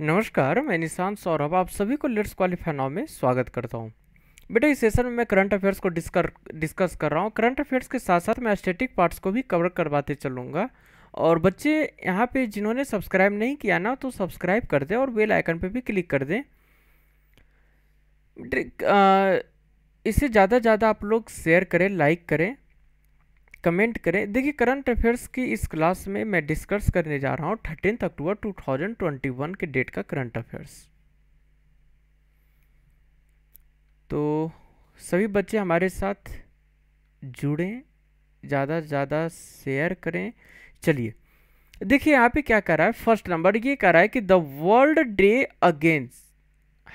नमस्कार मैं निशान सौरभ आप सभी को लेट्स क्वालिफाई नाव में स्वागत करता हूँ बेटा इस सेशन में मैं करंट अफेयर्स को डिस्कर डिस्कस कर रहा हूँ करंट अफेयर्स के साथ साथ मैं स्टेटिक पार्ट्स को भी कवर करवाते चलूँगा और बच्चे यहाँ पे जिन्होंने सब्सक्राइब नहीं किया ना तो सब्सक्राइब कर दें और बेल आइकन पर भी क्लिक कर दें इससे ज़्यादा ज़्यादा आप लोग शेयर करें लाइक करें कमेंट करें देखिए करंट अफेयर्स की इस क्लास में मैं डिस्कस करने जा रहा हूँ थर्टीन अक्टूबर 2021 के डेट का करंट अफेयर्स तो सभी बच्चे हमारे साथ जुड़ें ज़्यादा से ज़्यादा शेयर करें चलिए देखिए यहाँ पे क्या कर रहा है फर्स्ट नंबर ये कर रहा है कि द वर्ल्ड डे अगेंस्ट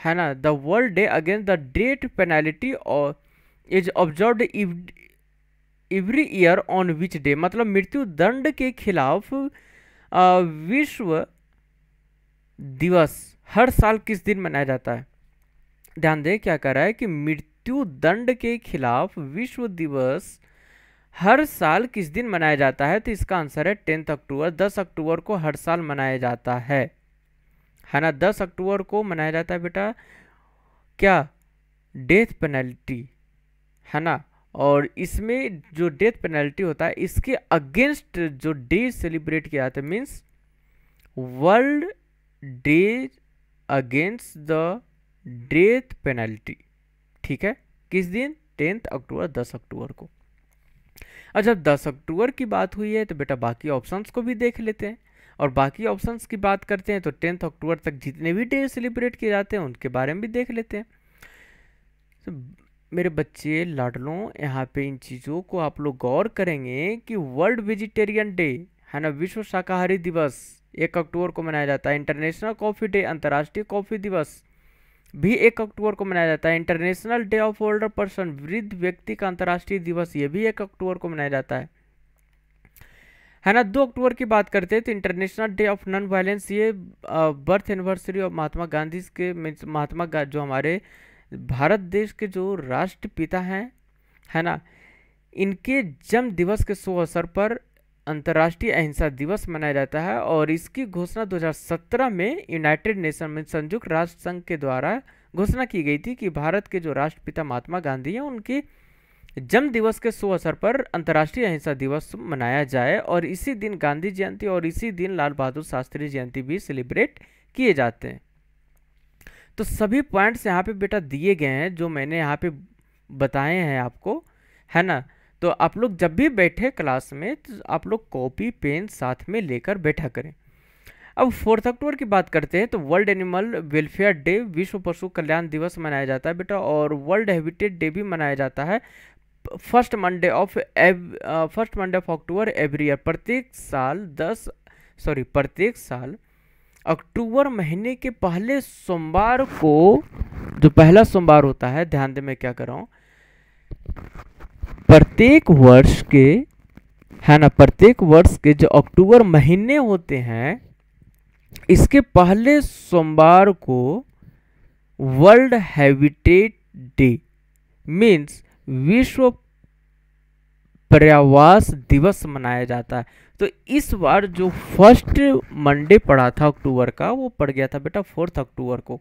है ना the world day against the death penalty और is observe every year on which day मतलब मृत्यु दंड के खिलाफ विश्व दिवस हर साल किस दिन मनाया जाता है ध्यान दें क्या कर रहा है कि मृत्यु दंड के खिलाफ विश्व दिवस हर साल किस दिन मनाया जाता है तो इसका आंसर है टेंथ अक्टूबर दस अक्टूबर को हर साल मनाया जाता है है ना दस अक्टूबर को मनाया जाता है बेटा क्या डेथ पेनल्टी है ना और इसमें जो डेथ पेनल्टी होता है इसके अगेंस्ट जो डे सेलिब्रेट किया जाता है means world day against the death penalty ठीक है किस दिन टेंथ अक्टूबर दस अक्टूबर को अच्छा दस अक्टूबर की बात हुई है तो बेटा बाकी ऑप्शंस को भी देख लेते हैं और बाकी ऑप्शंस की बात करते हैं तो टेंथ अक्टूबर तक जितने भी डे सेलिब्रेट किए जाते हैं उनके बारे में भी देख लेते हैं मेरे बच्चे लाडलों यहाँ पे इन चीज़ों को आप लोग गौर करेंगे कि वर्ल्ड वेजिटेरियन डे है ना विश्व शाकाहारी दिवस एक अक्टूबर को मनाया जाता है इंटरनेशनल कॉफ़ी डे अंतर्राष्ट्रीय कॉफ़ी दिवस भी एक अक्टूबर को मनाया जाता है international day of older person वृद्ध व्यक्ति का अंतर्राष्ट्रीय दिवस ये भी एक अक्टूबर को मनाया जाता है है ना दो अक्टूबर की बात करते हैं तो international day of non violence ये birth anniversary of Mahatma Gandhi के महात्मा जो हमारे भारत देश के जो राष्ट्रपिता हैं है ना इनके जन्म दिवस के सो अवसर पर अंतर्राष्ट्रीय अहिंसा दिवस मनाया जाता है और इसकी घोषणा 2017 में यूनाइटेड नेशन में संयुक्त राष्ट्र संघ के द्वारा घोषणा की गई थी कि भारत के जो राष्ट्रपिता महात्मा गांधी हैं उनके जन्म दिवस के शुभ अवसर पर अंतर्राष्ट्रीय अहिंसा दिवस मनाया जाए और इसी दिन गांधी जयंती और इसी दिन लाल बहादुर शास्त्री जयंती भी सेलिब्रेट किए जाते हैं तो सभी पॉइंट्स यहाँ पे बेटा दिए गए हैं जो मैंने यहाँ पे बताए हैं आपको है ना तो आप लोग जब भी बैठे क्लास में तो आप लोग कॉपी पेन साथ में लेकर बैठा करें अब फोर्थ अक्टूबर की बात करते हैं तो वर्ल्ड एनिमल वेलफेयर डे विश्व पशु कल्याण दिवस मनाया जाता है बेटा और वर्ल्ड हैबिटेट डे भी मनाया जाता है first Monday of ev first Monday of October every year प्रत्येक साल दस सॉरी प्रत्येक साल अक्टूबर महीने के पहले सोमवार को जो पहला सोमवार होता है ध्यान दे मैं क्या कर रहा प्रत्येक वर्ष के है ना प्रत्येक वर्ष के जो अक्टूबर महीने होते हैं इसके पहले सोमवार को वर्ल्ड हैबिटेट डे मीन्स विश्व पर्यावास दिवस मनाया जाता है तो इस बार जो फर्स्ट मंडे पड़ा था अक्टूबर का वो पड़ गया था बेटा फोर्थ अक्टूबर को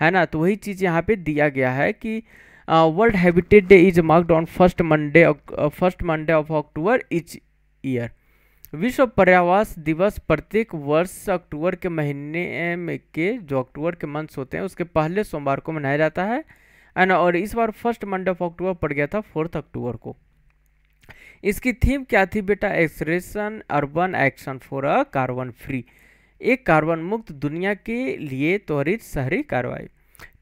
है ना तो वही चीज़ यहाँ पे दिया गया है कि world habitat day is marked on first Monday first Monday of October each year विश्व पर्यावास दिवस प्रत्येक वर्ष अक्टूबर के महीने में के जो अक्टूबर के मंथ्स होते हैं उसके पहले सोमवार को मनाया जाता है एंड और इस बार फर्स्ट मंडे ऑफ अक्टूबर पड़ गया था फोर्थ अक्टूबर को इसकी थीम क्या थी बेटा acceleration urban action for a carbon free एक कार्बन मुक्त दुनिया के लिए त्वरित शहरी कार्रवाई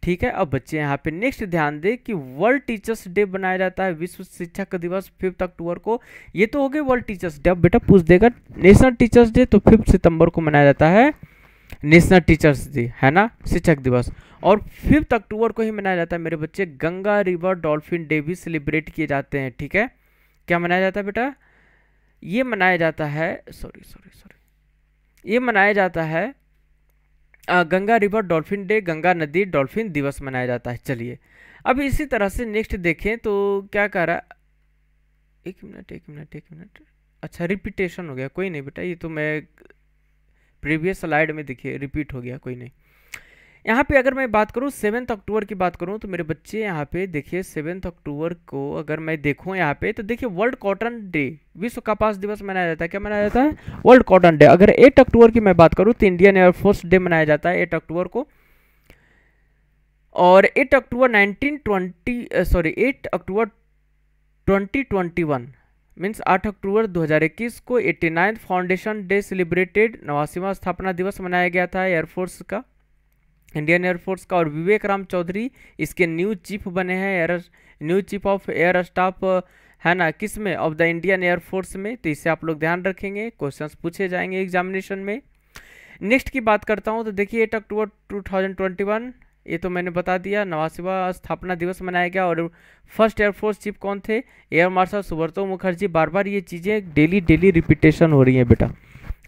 ठीक है अब बच्चे यहाँ पे नेक्स्ट ध्यान दें कि वर्ल्ड टीचर्स डे बनाया जाता है विश्व शिक्षक दिवस फिफ्थ अक्टूबर को ये तो हो गए वर्ल्ड टीचर्स डे अब बेटा पूछ देगा नेशनल टीचर्स डे तो फिफ्थ सितंबर को मनाया जाता है नेशनल टीचर्स डे है ना शिक्षक दिवस और फिफ्थ अक्टूबर को ही मनाया जाता है मेरे बच्चे गंगा रिवर डॉल्फिन डे भी सेलिब्रेट किए जाते हैं ठीक है क्या मनाया जाता है बेटा ये मनाया जाता है सॉरी सॉरी सॉरी ये मनाया जाता है आ, Ganga river dolphin day Ganga नदी डॉल्फिन दिवस मनाया जाता है चलिए अब इसी तरह से नेक्स्ट देखें तो क्या कह रहा एक मिनट एक मिनट एक मिनट अच्छा रिपीटेशन हो गया कोई नहीं बेटा ये तो मैं प्रीवियस स्लाइड में देखिए रिपीट हो गया कोई नहीं यहाँ पे अगर मैं बात करूँ सेवन्थ अक्टूबर की बात करूँ तो मेरे बच्चे यहाँ पे देखिए सेवन्थ अक्टूबर को अगर मैं देखूँ यहाँ पे तो देखिए वर्ल्ड कॉटन डे विश्व कपास दिवस मनाया जाता है क्या मनाया जाता है वर्ल्ड कॉटन डे अगर एट अक्टूबर की मैं बात करूँ तो इंडियन एयरफोर्स डे मनाया जाता है एट अक्टूबर को और eight October nineteen twenty sorry eight October twenty twenty one means आठ अक्टूबर 2021 को eighty ninth foundation day celebrated नवासीवा स्थापना दिवस मनाया गया था एयरफोर्स का इंडियन एयरफोर्स का और विवेक राम चौधरी इसके न्यू चीफ बने हैं air new chief of air staff है ना किस में ऑफ द इंडियन एयरफोर्स में तो इसे आप लोग ध्यान रखेंगे क्वेश्चंस पूछे जाएंगे एग्जामिनेशन में नेक्स्ट की बात करता हूँ तो देखिए एट अक्टूबर टू ये तो मैंने बता दिया नवासीवा स्थापना दिवस मनाया गया और फर्स्ट एयरफोर्स चीफ कौन थे एयर मार्शल सुब्रतो मुखर्जी बार बार ये चीज़ें डेली डेली रिपीटेशन हो रही हैं बेटा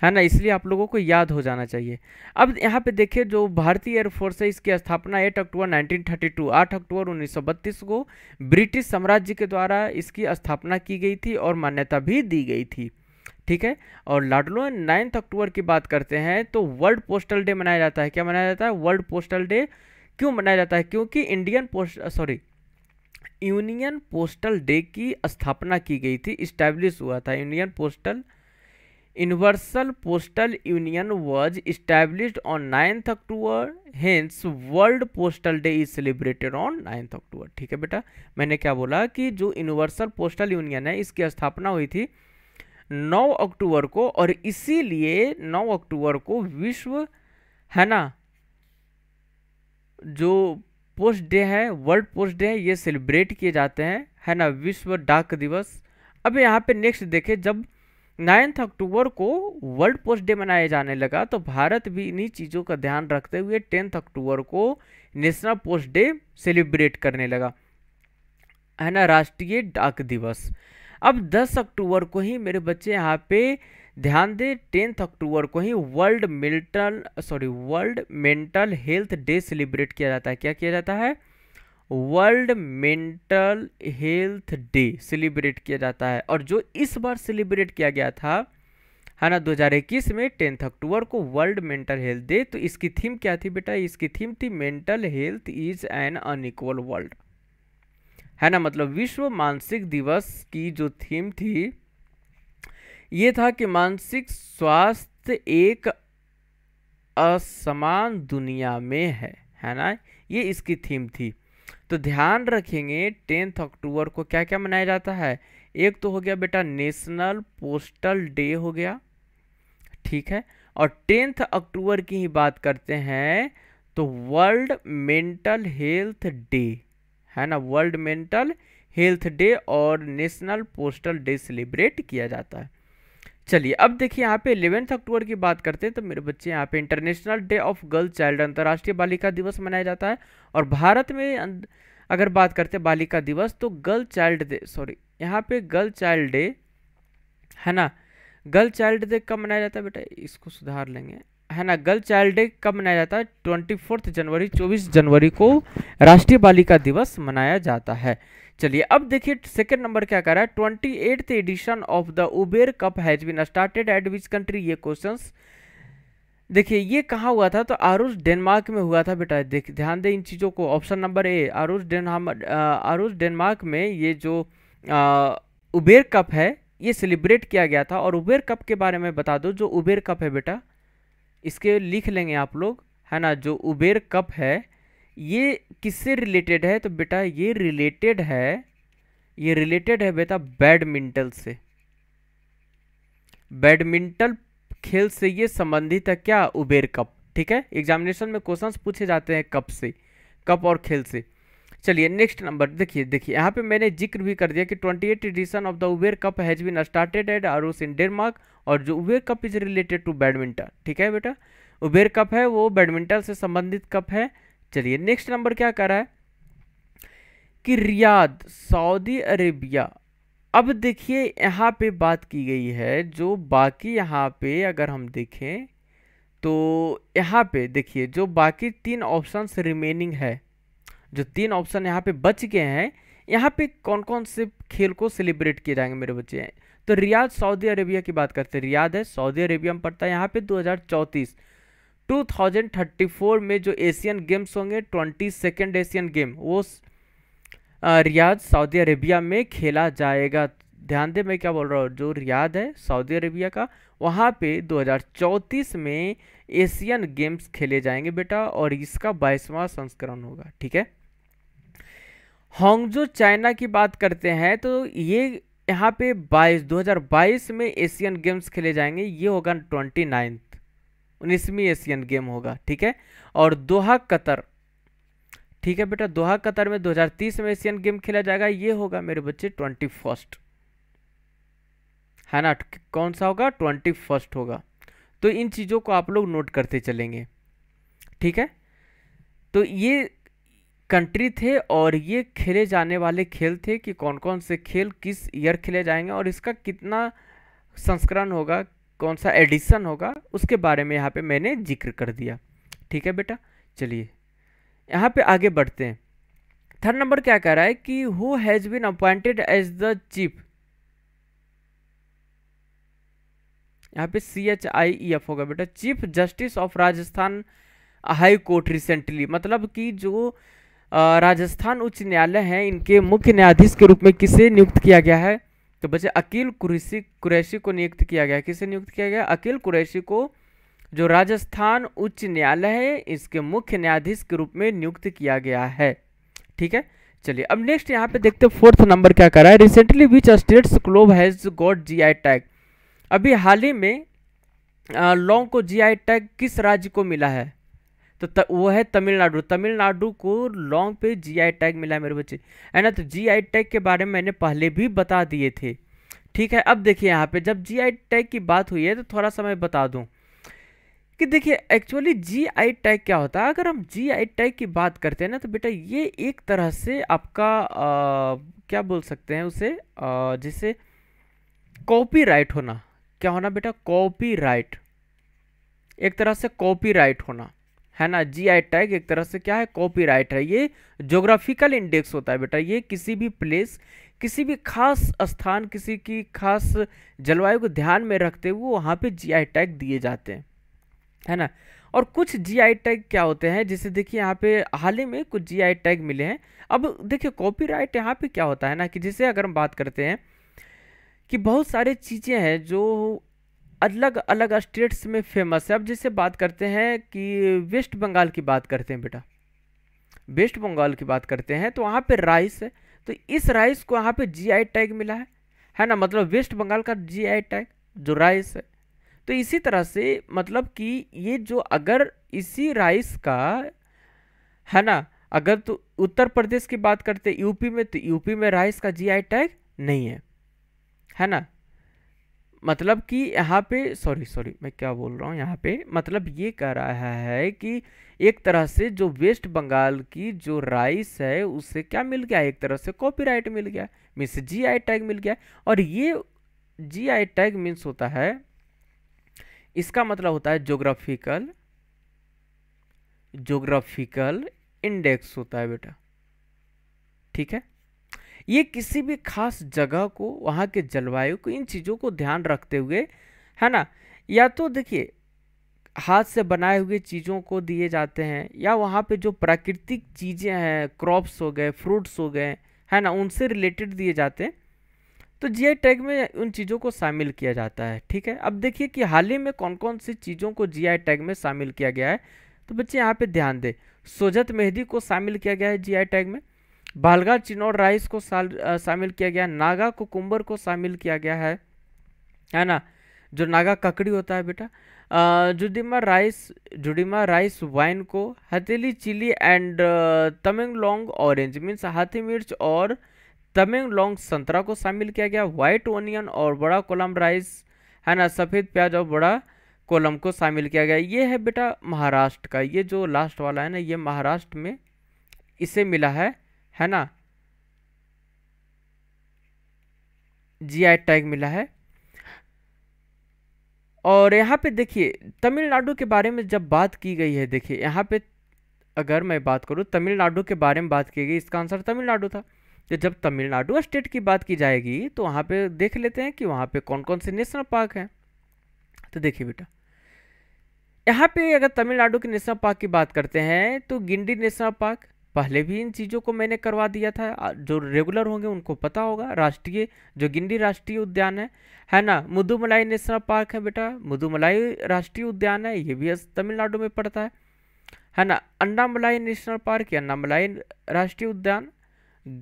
है ना इसलिए आप लोगों को याद हो जाना चाहिए अब यहाँ पे देखिए जो भारतीय एयरफोर्स है इसकी स्थापना 8 अक्टूबर 1932 8 अक्टूबर 1932 को ब्रिटिश साम्राज्य के द्वारा इसकी स्थापना की गई थी और मान्यता भी दी गई थी ठीक है और लाडलो नाइन्थ अक्टूबर की बात करते हैं तो वर्ल्ड पोस्टल डे मनाया जाता है क्या मनाया जाता है वर्ल्ड पोस्टल डे क्यों मनाया जाता है क्योंकि Indian post sorry union postal day की स्थापना की गई थी इस्टेब्लिश हुआ था union postal universal postal union was establish on ninth October hence world postal day is celebrated on ninth October ठीक है बेटा मैंने क्या बोला कि जो यूनिवर्सल पोस्टल यूनियन है इसकी स्थापना हुई थी 9 अक्टूबर को और इसीलिए 9 अक्टूबर को विश्व है ना जो पोस्ट डे है वर्ल्ड पोस्ट डे है ये सेलिब्रेट किए जाते हैं है ना विश्व डाक दिवस अब यहाँ पे नेक्स्ट देखें जब नाइन्थ अक्टूबर को वर्ल्ड पोस्ट डे मनाया जाने लगा तो भारत भी इन्हीं चीज़ों का ध्यान रखते हुए टेंथ अक्टूबर को नेशनल पोस्ट डे सेलिब्रेट करने लगा है ना राष्ट्रीय डाक दिवस अब 10 अक्टूबर को ही मेरे बच्चे यहाँ पे ध्यान दें टेंथ अक्टूबर को ही world mental sorry world mental health day celebrate किया जाता है क्या किया जाता है world mental health day celebrate किया जाता है और जो इस बार सेलिब्रेट किया गया था है ना दो में टेंथ अक्टूबर को वर्ल्ड मेंटल हेल्थ डे तो इसकी थीम क्या थी बेटा इसकी थीम थी mental health is an unequal world है ना मतलब विश्व मानसिक दिवस की जो थीम थी ये था कि मानसिक स्वास्थ्य एक असमान दुनिया में है है ना ये इसकी थीम थी तो ध्यान रखेंगे टेंथ अक्टूबर को क्या क्या मनाया जाता है एक तो हो गया बेटा नेशनल पोस्टल डे हो गया ठीक है और टेंथ अक्टूबर की ही बात करते हैं तो वर्ल्ड मेंटल हेल्थ डे है ना वर्ल्ड मेंटल हेल्थ डे और नेशनल पोस्टल डे सेलिब्रेट किया जाता है चलिए अब देखिए यहाँ पे इलेवेंथ अक्टूबर की बात करते हैं तो मेरे बच्चे यहाँ पे international day of girl child अंतर्राष्ट्रीय बालिका दिवस मनाया जाता है और भारत में अं, अगर बात करते हैं बालिका दिवस तो गर्ल चाइल्ड डे सॉरी यहाँ पे गर्ल चाइल्ड डे है ना गर्ल चाइल्ड डे कब मनाया जाता है बेटा इसको सुधार लेंगे है ना गर्ल चाइल्ड डे कब मनाया जाता है ट्वेंटी फोर्थ जनवरी चौबीस जनवरी को राष्ट्रीय बालिका दिवस मनाया जाता है चलिए अब देखिए सेकंड नंबर क्या कह रहा है twenty eighth edition of the Uber cup has been started at which country ये क्वेश्चंस देखिए ये कहाँ हुआ था तो आरूस डेनमार्क में हुआ था बेटा देख ध्यान दें इन चीज़ों को option number A Aarhus Denmark Aarhus Denmark में ये जो आ, उबेर कप है ये सेलिब्रेट किया गया था और उबेर कप के बारे में बता दो जो उबेर कप है बेटा इसके लिख लेंगे आप लोग है ना जो उबेर कप है ये किससे रिलेटेड है तो बेटा ये रिलेटेड है ये रिलेटेड है बेटा बैडमिंटन से बैडमिंटन खेल से ये संबंधित है क्या उबेर कप ठीक है एग्जामिनेशन में क्वेश्चंस पूछे जाते हैं कप से कप और खेल से चलिए नेक्स्ट नंबर देखिए देखिए यहाँ पे मैंने जिक्र भी कर दिया कि twenty eight edition of the Uber cup has been started at Aarhus in Denmark और जो Uber cup is related to badminton ठीक है बेटा उबेर कप है वो बैडमिंटन से संबंधित कप है चलिए नेक्स्ट नंबर क्या कर रहा है कि रियाद सऊदी अरेबिया अब देखिए यहाँ पे बात की गई है जो बाकी यहाँ पे अगर हम देखें तो यहाँ पे देखिए जो बाकी तीन ऑप्शंस रिमेनिंग है जो तीन ऑप्शन यहाँ पे बच गए हैं यहाँ पे कौन कौन से खेल को सेलिब्रेट किए जाएंगे मेरे बच्चे हैं तो रियाद सऊदी अरेबिया की बात करते हैं रियाद है सऊदी अरेबिया में पड़ता है यहाँ पे दो 2034 में जो एशियन गेम्स होंगे ट्वेंटी सेकेंड एशियन गेम वो रियाद सऊदी अरेबिया में खेला जाएगा ध्यान दें मैं क्या बोल रहा हूँ जो रियाद है सऊदी अरेबिया का वहाँ पे 2034 में एशियन गेम्स खेले जाएंगे बेटा और इसका बाईसवा संस्करण होगा ठीक है हॉन्गजो चाइना की बात करते हैं तो ये यहाँ पे 22 2022 में एशियन गेम्स खेले जाएंगे ये होगा ट्वेंटी नाइन्थ उन्नीसवीं एशियन गेम होगा ठीक है और दोहा कतर ठीक है बेटा दोहा कतर में 2030 में एशियन गेम खेला जाएगा ये होगा मेरे बच्चे ट्वेंटी फर्स्ट है ना तो कौन सा होगा ट्वेंटी फर्स्ट होगा तो इन चीज़ों को आप लोग नोट करते चलेंगे ठीक है तो ये कंट्री थे और ये खेले जाने वाले खेल थे कि कौन कौन से खेल किस ईयर खेले जाएंगे और इसका कितना संस्करण होगा कौन सा एडिशन होगा उसके बारे में यहाँ पे मैंने जिक्र कर दिया ठीक है बेटा चलिए यहाँ पे आगे बढ़ते हैं थर्ड नंबर क्या कह रहा है कि who has been appointed as the chief यहाँ पे C H I E F होगा बेटा chief justice of Rajasthan high court recently मतलब कि जो राजस्थान उच्च न्यायालय है इनके मुख्य न्यायाधीश के रूप में किसे नियुक्त किया गया है तो बच्चे अकील कुरैशी कुरैशी को नियुक्त किया गया किसे नियुक्त किया गया अकील कुरैशी को जो राजस्थान उच्च न्यायालय है इसके मुख्य न्यायाधीश के रूप में नियुक्त किया गया है ठीक है चलिए अब नेक्स्ट यहाँ पे देखते हैं फोर्थ नंबर क्या कर रहा है recently which states globe has got G I tag अभी हाल ही में लॉन्ग को जी आई टैग किस राज्य को मिला है तो त, वो है तमिलनाडु तमिलनाडु को लॉन्ग पे जीआई टैग मिला है मेरे बच्चे है ना तो जीआई टैग के बारे में मैंने पहले भी बता दिए थे ठीक है अब देखिए यहाँ पे जब जीआई टैग की बात हुई है तो थोड़ा सा मैं बता दूँ कि देखिए एक्चुअली जी आई टैग क्या होता है अगर हम जी आई टैग की बात करते हैं ना तो बेटा ये एक तरह से आपका आ, क्या बोल सकते हैं उसे आ, जिसे कॉपीराइट होना क्या होना बेटा कॉपीराइट एक तरह से कॉपीराइट होना है ना आई टैग एक तरह से क्या है कॉपीराइट है ये जोग्राफिकल इंडेक्स होता है बेटा ये किसी भी प्लेस किसी भी खास स्थान किसी की खास जलवायु को ध्यान में रखते हुए वहाँ पे आई टैग दिए जाते हैं है ना और कुछ आई टैग क्या होते हैं जैसे देखिए यहाँ पे हाल ही में कुछ आई टैग मिले हैं अब देखिए कॉपीराइट यहाँ पर क्या होता है ना कि जैसे अगर हम बात करते हैं कि बहुत सारे चीज़ें हैं जो अलग अलग स्टेट्स में फेमस है अब जैसे बात करते हैं कि वेस्ट बंगाल की बात करते हैं बेटा वेस्ट बंगाल की बात करते हैं तो वहाँ पे राइस है तो इस राइस को वहाँ पे जीआई टैग मिला है है ना मतलब वेस्ट बंगाल का जीआई टैग जो राइस है तो इसी तरह से मतलब कि ये जो अगर इसी राइस का है ना अगर तो उत्तर प्रदेश की बात करते यूपी में तो यूपी में राइस का आई टैग नहीं है है ना मतलब कि यहाँ पे सॉरी सॉरी मैं क्या बोल रहा हूँ यहाँ पे मतलब ये कह रहा है कि एक तरह से जो वेस्ट बंगाल की जो राइस है उससे क्या मिल गया एक तरह से कॉपीराइट मिल गया मीन्स जी आई टैग मिल गया और ये जी आई टैग मीन्स होता है इसका मतलब होता है जोग्राफिकल जोग्राफिकल इंडेक्स होता है बेटा ठीक है ये किसी भी खास जगह को वहाँ के जलवायु को इन चीज़ों को ध्यान रखते हुए है ना या तो देखिए हाथ से बनाए हुए चीज़ों को दिए जाते हैं या वहाँ पे जो प्राकृतिक चीज़ें हैं क्रॉप्स हो गए फ्रूट्स हो गए है ना उनसे रिलेटेड दिए जाते हैं तो जी आई टैग में उन चीज़ों को शामिल किया जाता है ठीक है अब देखिए कि हाल ही में कौन कौन सी चीज़ों को जी आई टैग में शामिल किया गया है तो बच्चे यहाँ पे ध्यान दें सोजत मेहदी को शामिल किया गया है जी आई टैग में बालगा चिनौर राइस को शामिल किया गया नागा कुकुम्बर को शामिल किया गया है है ना जो नागा ककड़ी होता है बेटा Judima rice Judima rice wine को Hathei chilli and long orange means हाथी मिर्च और लॉन्ग संतरा को शामिल किया गया वाइट ओनियन और बड़ा कोलम राइस है ना सफ़ेद प्याज और बड़ा कोलम को शामिल किया गया ये है बेटा महाराष्ट्र का ये जो लास्ट वाला है ना ये महाराष्ट्र में इसे मिला है है ना जीआई टैग मिला है और यहाँ पे देखिए तमिलनाडु के बारे में जब बात की गई है देखिए यहाँ पे अगर मैं बात करूँ तमिलनाडु के बारे में बात की गई इसका आंसर तमिलनाडु था तो जब तमिलनाडु स्टेट की बात की जाएगी तो वहाँ पे देख लेते हैं कि वहाँ पे कौन कौन से नेशनल पार्क हैं तो देखिए बेटा यहाँ पे अगर तमिलनाडु के नेशनल पार्क की बात करते हैं तो गिंडी नेशनल पार्क पहले भी इन चीज़ों को मैंने करवा दिया था जो रेगुलर होंगे उनको पता होगा राष्ट्रीय जो गिंडी राष्ट्रीय उद्यान है है ना मुदुमलाई नेशनल पार्क है बेटा मुदुमलाई राष्ट्रीय उद्यान है ये भी तमिलनाडु में पड़ता है है ना अन्नामलाई नेशनल पार्क या अन्नामलाई राष्ट्रीय उद्यान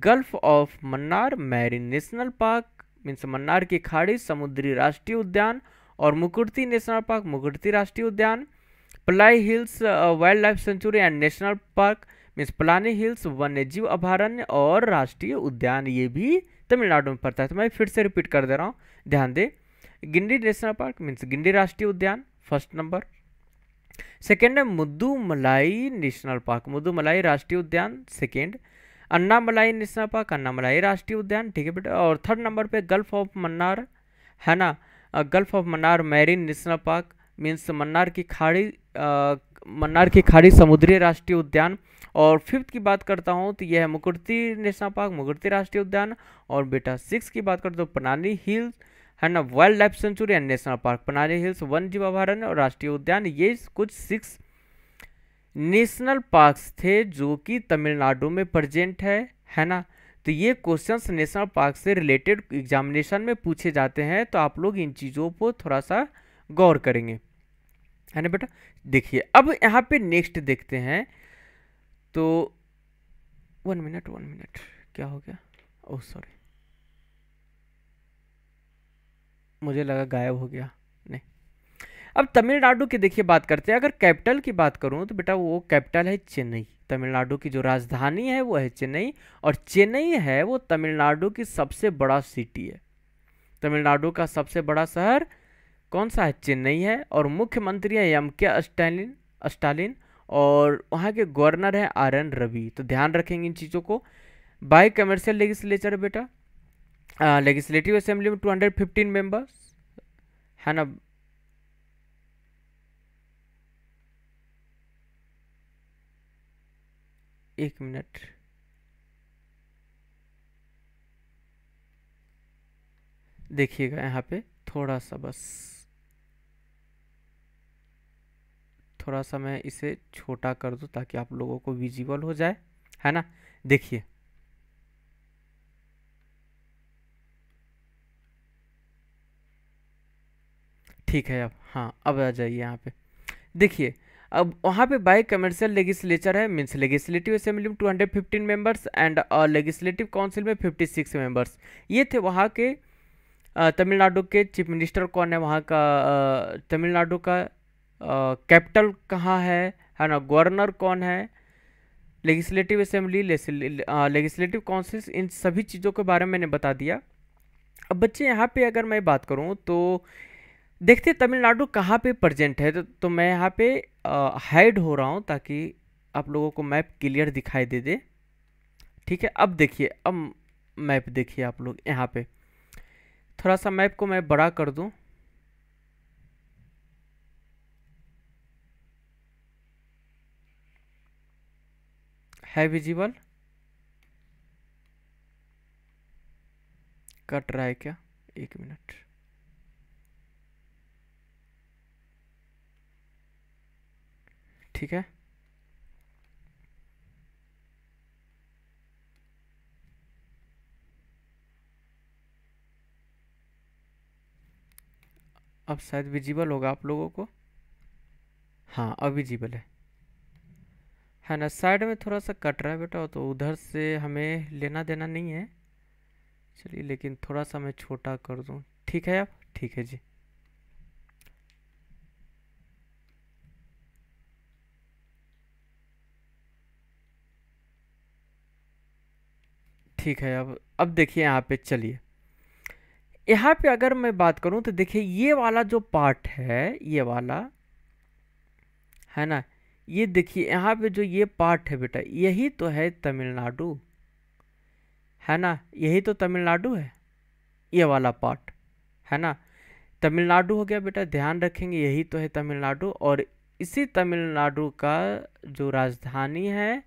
gulf of Mannar marine national park means Mannar की खाड़ी समुद्री राष्ट्रीय उद्यान और मुकुर्ती नेशनल पार्क मुकुर्ती राष्ट्रीय उद्यान Palani hills wildlife sanctuary and national park means Palani hills वन्यजीव अभयारण्य और राष्ट्रीय उद्यान ये भी तमिलनाडु में पड़ता है तो मैं फिर से रिपीट कर दे रहा हूँ ध्यान दें Guindy national park means Guindy राष्ट्रीय उद्यान फर्स्ट नंबर सेकेंड है मुद्दूमलाई नेशनल पार्क मुद्दूमलाई राष्ट्रीय उद्यान second Annamalai national park Annamalai राष्ट्रीय उद्यान ठीक है बेटा और थर्ड नंबर पे गल्फ ऑफ मन्नार है ना gulf of Mannar marine national park means Mannar की खाड़ी आ, मन्नार की खाड़ी समुद्री राष्ट्रीय उद्यान और फिफ्थ की बात करता हूँ तो यह है मुकुर्ती नेशनल पार्क मुकुर्ती राष्ट्रीय उद्यान और बेटा सिक्स की बात करते हो तो पनानी हिल्स है ना wildlife sanctuary and national park पनानी हिल्स वन जीवाभरण और राष्ट्रीय उद्यान ये कुछ सिक्स नेशनल पार्क्स थे जो कि तमिलनाडु में प्रजेंट है है ना तो ये क्वेश्चंस नेशनल पार्क से रिलेटेड एग्जामिनेशन में पूछे जाते हैं तो आप लोग इन चीज़ों को थोड़ा सा गौर करेंगे है ना बेटा देखिए अब यहाँ पे नेक्स्ट देखते हैं तो वन मिनट वन मिनट क्या हो गया ओ oh, सॉरी मुझे लगा गायब हो गया नहीं अब तमिलनाडु की देखिए बात करते हैं अगर कैपिटल की बात करूँ तो बेटा वो कैपिटल है चेन्नई तमिलनाडु की जो राजधानी है वो है चेन्नई और चेन्नई है वो तमिलनाडु की सबसे बड़ा सिटी है तमिलनाडु का सबसे बड़ा शहर कौन सा है चेन्नई है और मुख्यमंत्री है एम के स्टालिन स्टालिन और वहाँ के गवर्नर है आर एन रवि तो ध्यान रखेंगे इन चीज़ों को बाई कमर्शियल लेजिस्लेचर बेटा लेजिस्लेटिव असेंबली में टू हंड्रेड फिफ्टीन मेम्बर्स है ना एक मिनट देखिएगा यहाँ पे थोड़ा सा बस थोड़ा सा मैं इसे छोटा कर दूँ ताकि आप लोगों को विजिबल हो जाए है ना देखिए ठीक है अब हाँ अब आ जाइए यहाँ पे देखिए अब वहाँ पे बाई कमर्शियल लेजिस्लेचर है मीन्स लेगिस्लेटिव असेंबली में two hundred fifteen members and legislative council में फिफ्टी सिक्स मेंबर्स ये थे वहाँ के तमिलनाडु के चीफ मिनिस्टर कौन है वहाँ का तमिलनाडु का कैपिटल कहाँ है है ना गवर्नर कौन है लेजिस्टिव असेंबली लेजिस्टिव काउंसिल इन सभी चीज़ों के बारे में मैंने बता दिया अब बच्चे यहाँ पे अगर मैं बात करूँ तो देखते तमिलनाडु कहाँ पे प्रजेंट है तो, तो मैं यहाँ पे हाइड हो रहा हूँ ताकि आप लोगों को मैप क्लियर दिखाई दे दे ठीक है अब देखिए अब मैप देखिए आप लोग यहाँ पे थोड़ा सा मैप को मैं बड़ा कर दूँ है विजिबल कट रहा है क्या एक मिनट ठीक है अब शायद विजिबल होगा आप लोगों को हाँ अब विजिबल है है ना साइड में थोड़ा सा कट रहा है बेटा तो उधर से हमें लेना देना नहीं है चलिए लेकिन थोड़ा सा मैं छोटा कर दूँ ठीक है आप ठीक है जी ठीक है अब अब देखिए यहाँ पे चलिए यहाँ पे अगर मैं बात करूँ तो देखिए ये वाला जो पार्ट है ये वाला है ना ये देखिए यहाँ पे जो ये पार्ट है बेटा यही तो है तमिलनाडु है ना यही तो तमिलनाडु है ये वाला पार्ट है ना तमिलनाडु हो गया बेटा ध्यान रखेंगे यही तो है तमिलनाडु और इसी तमिलनाडु का जो राजधानी है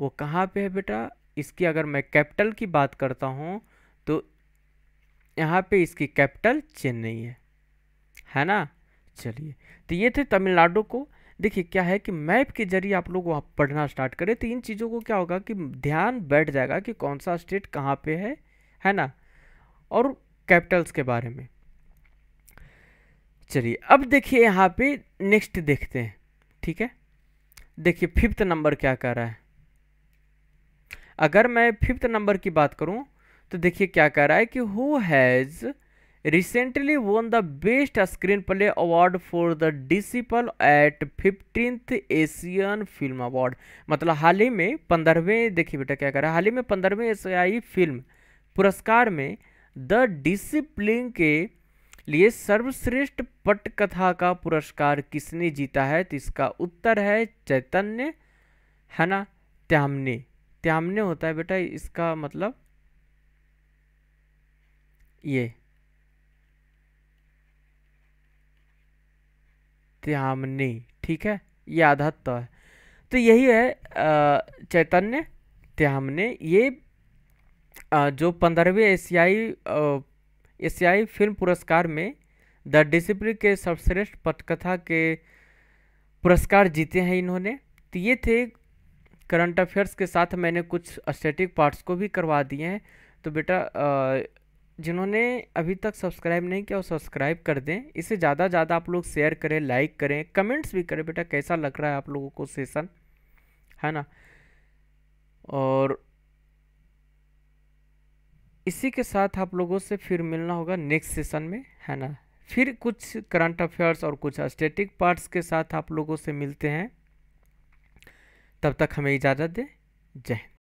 वो कहाँ पे है बेटा इसकी अगर मैं कैपिटल की बात करता हूँ तो यहाँ पे इसकी कैपिटल चेन्नई है है ना चलिए तो ये थे तमिलनाडु को देखिए क्या है कि मैप के जरिए आप लोग वहाँ पढ़ना स्टार्ट करें तो इन चीज़ों को क्या होगा कि ध्यान बैठ जाएगा कि कौन सा स्टेट कहाँ पे है है ना और कैपिटल्स के बारे में चलिए अब देखिए यहाँ पे नेक्स्ट देखते हैं ठीक है देखिए फिफ्थ नंबर क्या कह रहा है अगर मैं फिफ्थ नंबर की बात करूँ तो देखिए क्या कह रहा है कि who has recently won the Best Screenplay Award for The Disciple at 15th Asian Film Award मतलब हाल ही में पंद्रहवें देखिए बेटा क्या करा हाल ही में पंद्रहवें एशियाई फिल्म पुरस्कार में द डिसिप्लिन के लिए सर्वश्रेष्ठ पटकथा का पुरस्कार किसने जीता है तो इसका उत्तर है चैतन्य है ना त्यामने त्यामने होता है बेटा इसका मतलब ये ध्यामनी ठीक है ये आधा है तो यही है चैतन्य त्यामने ये जो पंद्रहवें एशियाई एशियाई फिल्म पुरस्कार में द डिसिप्लिन के सर्वश्रेष्ठ पटकथा के पुरस्कार जीते हैं इन्होंने तो ये थे करंट अफेयर्स के साथ मैंने कुछ स्टैटिक पार्ट्स को भी करवा दिए हैं तो बेटा जिन्होंने अभी तक सब्सक्राइब नहीं किया वो सब्सक्राइब कर दें इसे ज़्यादा ज़्यादा आप लोग शेयर करें लाइक करें कमेंट्स भी करें बेटा कैसा लग रहा है आप लोगों को सेशन है ना और इसी के साथ आप लोगों से फिर मिलना होगा नेक्स्ट सेशन में है ना फिर कुछ करंट अफेयर्स और कुछ स्टेटिक पार्ट्स के साथ आप लोगों से मिलते हैं तब तक हमें इजाज़त दें जय हिंद